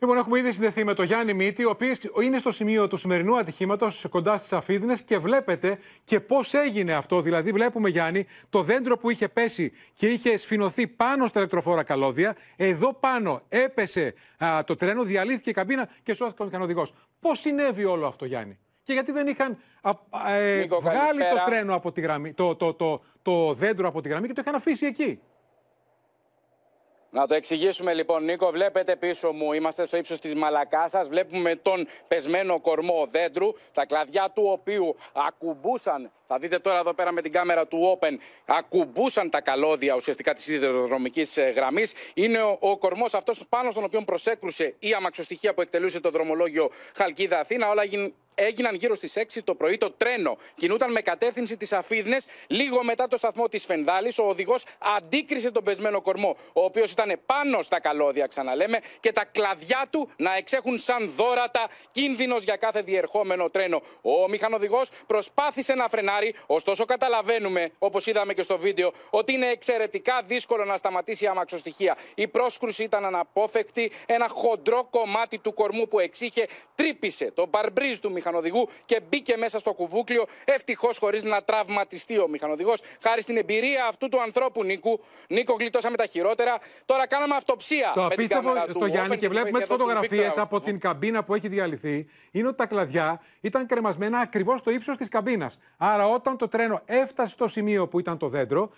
Λοιπόν, έχουμε ήδη συνδεθεί με τον Γιάννη Μίτη, ο οποίος είναι στο σημείο του σημερινού ατυχήματος, κοντά στις Αφίδινε και βλέπετε και πώς έγινε αυτό. Δηλαδή, βλέπουμε, Γιάννη, το δέντρο που είχε πέσει και είχε σφινωθεί πάνω στα ηλεκτροφόρα καλώδια. Εδώ πάνω έπεσε α, το τρένο, διαλύθηκε η καμπίνα και σώθηκε ο μηχανοδηγό. Πώς συνέβη όλο αυτό, Γιάννη, και γιατί δεν είχαν α, ε, βγάλει το τρένο από τη γραμμή, το, το, το, το δέντρο από τη γραμμή και το είχαν αφήσει εκεί. Να το εξηγήσουμε λοιπόν, Νίκο. Βλέπετε πίσω μου, είμαστε στο ύψος της Μαλακάσας. Βλέπουμε τον πεσμένο κορμό δέντρου, τα κλαδιά του οποίου ακουμπούσαν. Θα δείτε τώρα εδώ πέρα με την κάμερα του Open. Ακουμπούσαν τα καλώδια ουσιαστικά της σιδηροδρομικής ε, γραμμής. Είναι ο, ο κορμός αυτός πάνω στον οποίο προσέκρουσε η αμαξοστοιχεία που εκτελούσε το δρομολόγιο Χαλκίδα Αθήνα. Όλα έγιναν γύρω στις 6 το πρωί. Το τρένο κινούταν με κατεύθυνση τη Αφίδνες. Λίγο μετά το σταθμό της Φενδάλης, ο οδηγός αντίκρισε τον πεσμένο κορμό, ο οποίος ήταν πάνω στα καλώδια, ξαναλέμε, και τα κλαδιά του να εξέχουν σαν δόρατα κίνδυνος για κάθε διερχόμενο τρένο. Ο μηχανοδηγός προσπάθησε να φρενάρει, ωστόσο καταλαβαίνουμε, όπως είδαμε και στο βίντεο, ότι είναι εξαιρετικά δύσκολο να σταματήσει η αμαξοστοιχεία. Η πρόσκρουση ήταν αναπόφευκτη. Ένα χοντρό κομμάτι του κορμού που εξήχε τρύπησε το μπαρμπρίζ του μηχανοδηγού μηχανοδηγού και μπήκε μέσα στο κουβούκλιο. Ευτυχώς χωρίς να τραυματιστεί ο μηχανοδηγός. Χάρη στην εμπειρία αυτού του ανθρώπου Νίκου. Νίκο, γλιτώσαμε τα χειρότερα. Τώρα κάναμε αυτοψία. Το απίστευτο το Γιάννη και βλέπουμε τις φωτογραφίες από την καμπίνα που έχει διαλυθεί. Είναι ότι τα κλαδιά ήταν κρεμασμένα ακριβώς στο ύψος της καμπίνας. Άρα όταν το τρένο έφτασε στο σημείο που ήταν το δέντρο,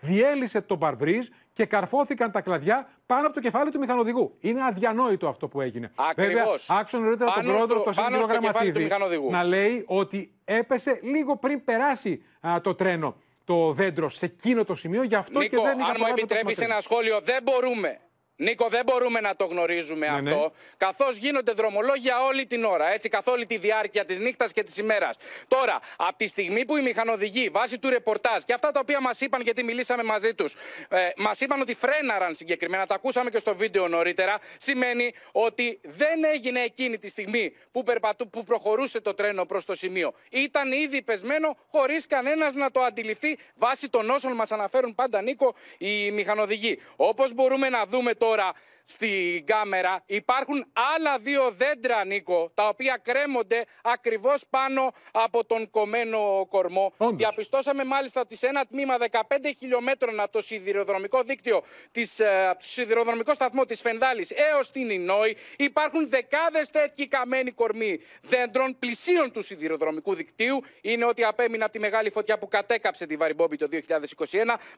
διέλυσε τον παρμπρίζ και καρφώθηκαν τα κλαδιά πάνω από το κεφάλι του μηχανοδηγού. Είναι αδιανόητο αυτό που έγινε. Ακριβώ. άξιο νωρίτερα τον πρόεδρο, τον του Γραμματίδη, να λέει ότι έπεσε λίγο πριν περάσει το τρένο το δέντρο σε εκείνο το σημείο. Γι' αυτό και δεν είχα αν μου επιτρέπει ένα σχόλιο, δεν μπορούμε Νίκο, δεν μπορούμε να το γνωρίζουμε ναι, αυτό. Ναι. Καθώς γίνονται δρομολόγια όλη την ώρα, έτσι, καθ' όλη τη διάρκεια της νύχτας και της ημέρας. Τώρα, από τη στιγμή που οι μηχανοδηγοί, βάσει του ρεπορτάζ και αυτά τα οποία μας είπαν, γιατί μιλήσαμε μαζί τους, ε, μας είπαν ότι φρέναραν συγκεκριμένα, τα ακούσαμε και στο βίντεο νωρίτερα, σημαίνει ότι δεν έγινε εκείνη τη στιγμή που, περπατού, που προχωρούσε το τρένο προς το σημείο. Ήταν ήδη πεσμένο, χωρίς κανένας να το αντιληφθεί, βάσει των όσων μας αναφέρουν πάντα, Νίκο, οι μηχανοδηγοί. Όπως μπορούμε να δούμε τώρα τώρα στην κάμερα, υπάρχουν άλλα δύο δέντρα, Νίκο, τα οποία κρέμονται ακριβώς πάνω από τον κομμένο κορμό. Όντως. Διαπιστώσαμε μάλιστα ότι σε ένα τμήμα 15 χιλιόμετρων από το σιδηροδρομικό δίκτυο, της, ε, από το σιδηροδρομικό σταθμό της Φενδάλης έως την Ινόη, υπάρχουν δεκάδες τέτοιοι καμένοι κορμοί δέντρων πλησίων του σιδηροδρομικού δικτύου. Είναι ότι απέμεινα από τη μεγάλη φωτιά που κατέκαψε τη Βαριμπόμπη το 2021.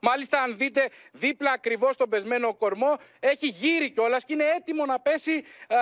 Μάλιστα, αν δείτε, δίπλα ακριβώς τον πεσμένο κορμό έχει έχει γύρει κιόλας και είναι έτοιμο να πέσει ε,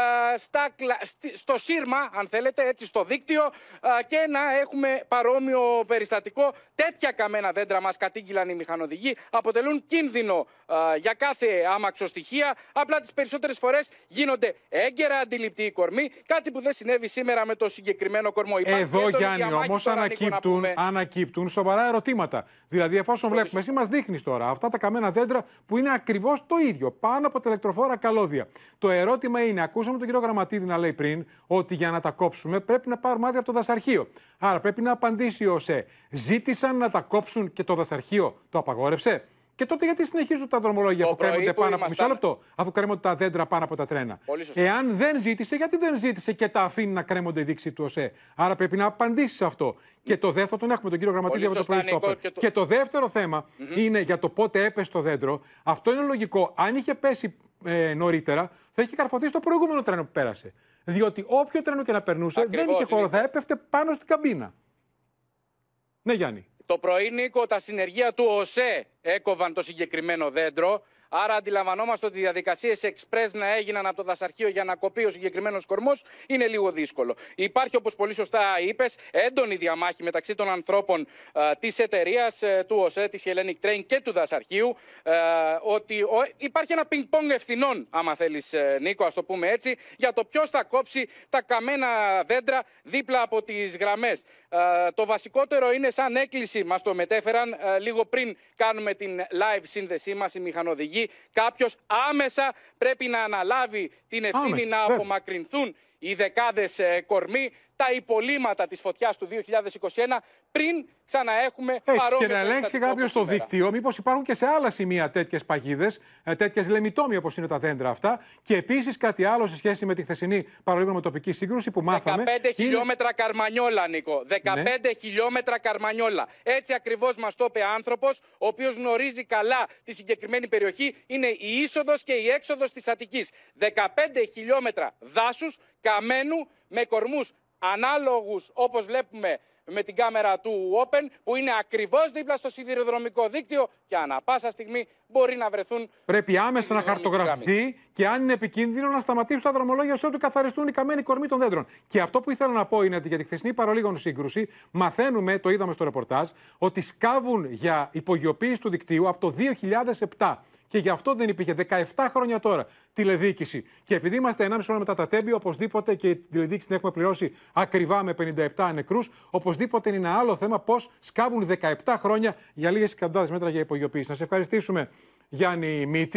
στο σύρμα, αν θέλετε, έτσι στο δίκτυο ε, και να έχουμε παρόμοιο περιστατικό. Τέτοια καμένα δέντρα μας κατήγγυλαν οι μηχανοδηγοί. Αποτελούν κίνδυνο ε, για κάθε άμαξο στοιχεία. Απλά τις περισσότερες φορές γίνονται έγκαιρα αντιληπτοί οι κορμοί. Κάτι που δεν συνέβη σήμερα με το συγκεκριμένο κορμό. Εδώ, Γιάννη, όμω ανακύπτουν, ανακύπτουν σοβαρά ερωτήματα. Δηλαδή, εφόσον βλέπουμε, εσύ μας δείχνεις τώρα αυτά τα καμένα δέντρα που είναι ακριβώς το ίδιο. Πάνω από ηλεκτροφόρα καλώδια. Το ερώτημα είναι, ακούσαμε τον κύριο Γραμματίδη να λέει πριν ότι για να τα κόψουμε πρέπει να πάρουμε άδεια από το δασαρχείο. Άρα πρέπει να απαντήσει ο ΣΕ. Ζήτησαν να τα κόψουν και το δασαρχείο το απαγόρευσε. Και τότε γιατί συνεχίζουν τα δρομολόγια που κρέμονται πάνω από. Μισό λεπτό. Αφού κρέμονται τα δέντρα πάνω από τα τρένα. Εάν δεν ζήτησε, γιατί δεν ζήτησε και τα αφήνει να κρέμονται δείξεις του ΟΣΕ. Άρα πρέπει να απαντήσεις αυτό. Και το δεύτερο, τον έχουμε τον κύριο στο και, το... και το δεύτερο είναι για το πότε έπεσε το δέντρο. Αυτό είναι λογικό. Αν είχε πέσει ε, νωρίτερα, θα είχε καρφωθεί στο προηγούμενο τρένο που πέρασε. Διότι όποιο τρένο και να περνούσε, δεν είχε χώρο, θα έπεφτε πάνω στην καμπίνα. Ναι, Γιάννη. Το πρωί, Νίκο, τα συνεργεία του ΟΣΕ έκοβαν το συγκεκριμένο δέντρο Άρα αντιλαμβανόμαστε ότι οι διαδικασίες εξπρέ να έγιναν από το δασαρχείο για να κοπεί ο συγκεκριμένος κορμός είναι λίγο δύσκολο. Υπάρχει, όπως πολύ σωστά είπες, έντονη διαμάχη μεταξύ των ανθρώπων ε, της εταιρείας ε, του ΟΣΕ, της Hellenic Train και του δασαρχείου. Ε, ότι υπάρχει ένα πινκ-πονγκ ευθυνών, άμα θέλεις, Νίκο, ας το πούμε έτσι, για το ποιος θα κόψει τα καμένα δέντρα δίπλα από τις γραμμές. Το βασικότερο είναι σαν έκκληση, μας το μετέφεραν λίγο πριν κάνουμε την live σύνδεσή μας η μηχανοδηγή. Κάποιος άμεσα πρέπει να αναλάβει την ευθύνη να απομακρυνθούν οι δεκάδες ε, κορμοί, τα υπολείμματα της φωτιάς του 2021 πριν ξαναέχουμε παρόμοιε και να ελέγξει κάποιο το δίκτυο, μήπως υπάρχουν και σε άλλα σημεία τέτοιες παγίδες, τέτοιες λεμιτόμοι όπως είναι τα δέντρα αυτά και επίσης κάτι άλλο σε σχέση με τη χθεσινή παρολίγο τοπική σύγκρουση που μάθαμε. 15 χιλιόμετρα καρμανιόλα, Νίκο. 15 ναι. χιλιόμετρα καρμανιόλα. Έτσι ακριβώς μας το είπε άνθρωπος, ο οποίος γνωρίζει καλά τη συγκεκριμένη περιοχή, είναι η είσοδος και η έξοδος της Αττικής. 15 χιλιόμετρα δάσους καμένου με κορμούς ανάλογους όπως βλέπουμε με την κάμερα του Open που είναι ακριβώς δίπλα στο σιδηροδρομικό δίκτυο και ανα πάσα στιγμή μπορεί να βρεθούν... Πρέπει άμεσα να χαρτογραφηθεί και αν είναι επικίνδυνο να σταματήσουν τα δρομολόγια σε ό,τι καθαριστούν οι καμένοι κορμοί των δέντρων. Και αυτό που ήθελα να πω είναι ότι για τη χθεσινή παρολίγων σύγκρουση μαθαίνουμε, το είδαμε στο ρεπορτάζ, ότι σκάβουν για υπογειοποίηση του δικτύου από το 2007. Και γι' αυτό δεν υπήρχε 17 χρόνια τώρα τηλεδίκηση. Και επειδή είμαστε 1,5 ώρα μετά τα τέμπη, οπωσδήποτε και τη την έχουμε πληρώσει ακριβά με 57 νεκρούς, οπωσδήποτε είναι ένα άλλο θέμα πώς σκάβουν 17 χρόνια για λίγες εκατοντάδες μέτρα για υπογειοποίηση. Να σε ευχαριστήσουμε, Γιάννη Μύτη.